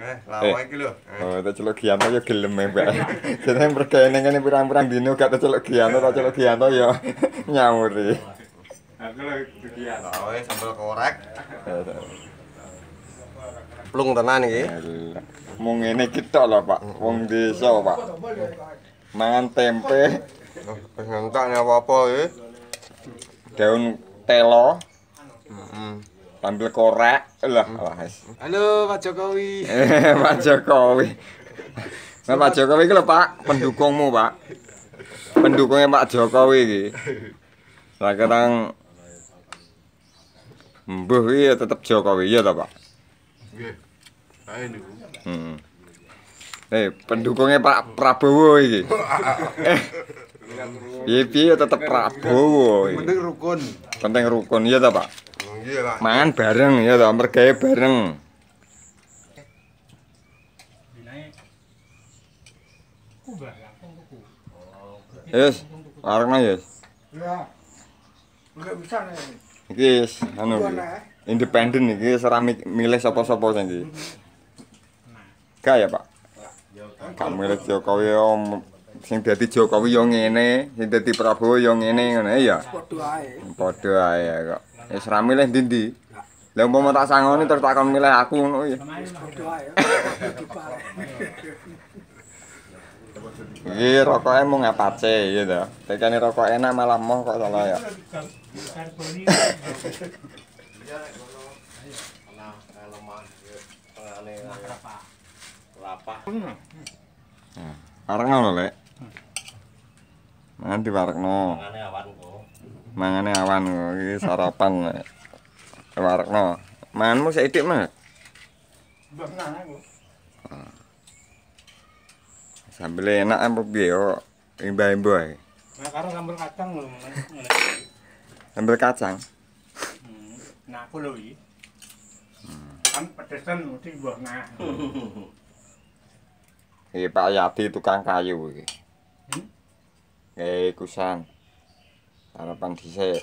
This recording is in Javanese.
Eh, lawa iki lho. Eh, tak celok kiyano yo gelem mbak. Dene mereka eneng ngene pirang-pirang dino gak tak celok kiyano, tak celok kiyano yo nyamuri. Aku lho kiyano. Oh, sambel korek. Plung tenan iki. Eh, Mau ngene iki tok lho, Pak. Wong desa, Pak. Mangan tempe. Pengen oh, tak apa-apa iki. Daun telo. Heeh. Tampil korek lah hmm. wes halo Pak Jokowi eh, Pak Jokowi nah, Pak Jokowi iki lho Pak pendukungmu Pak pendukungnya Pak Jokowi iki lah kadang mbuh iya tetep Jokowi ya to Pak nggih ini hmm. Eh, pendukungnya Pak Prabowo ini. Iya, iya, tetap Prabowo. Penting rukun. Penting rukun, iya, Pak. Makan bareng ya to, mergae bareng. Yes, warna yes. Ya. Enggak bisa nih. Iki anu. Eh. Independen iki seramik milih sapa-sapa sing iki. Nah. Kaya, Pak. Ya, Pak. Kamu lihat Jokowi om sing dadi Jokowi yo ngene, sing dadi Prabowo yo ngene ngono ya. Padha ae. Padha ae kok. Wis ra milih ndi-ndi. Lah umpama tak sangoni terus tak kon milih aku ngono ya. Padha ae. Iki rokoke mung apace ya to. Tekane rokok enak malah moh kok salah ya. Nah, hmm. Arang ngono lek. Mangan di warekno. Mangane awan kok. Mangane awan iki sarapan. warekno. Manmu sik idik, Mas. Mbok nang aku. Ah. Sambel enak apa piye kok imbah-imbah. Nah, karo sambel kacang lho, sambel kacang. Hmm. Nah, aku lho iki. Kan pedesan mesti mbok nang. Hmm. Iki Pak Yati, tukang kayu iki. Eh, kusang Sarapan disek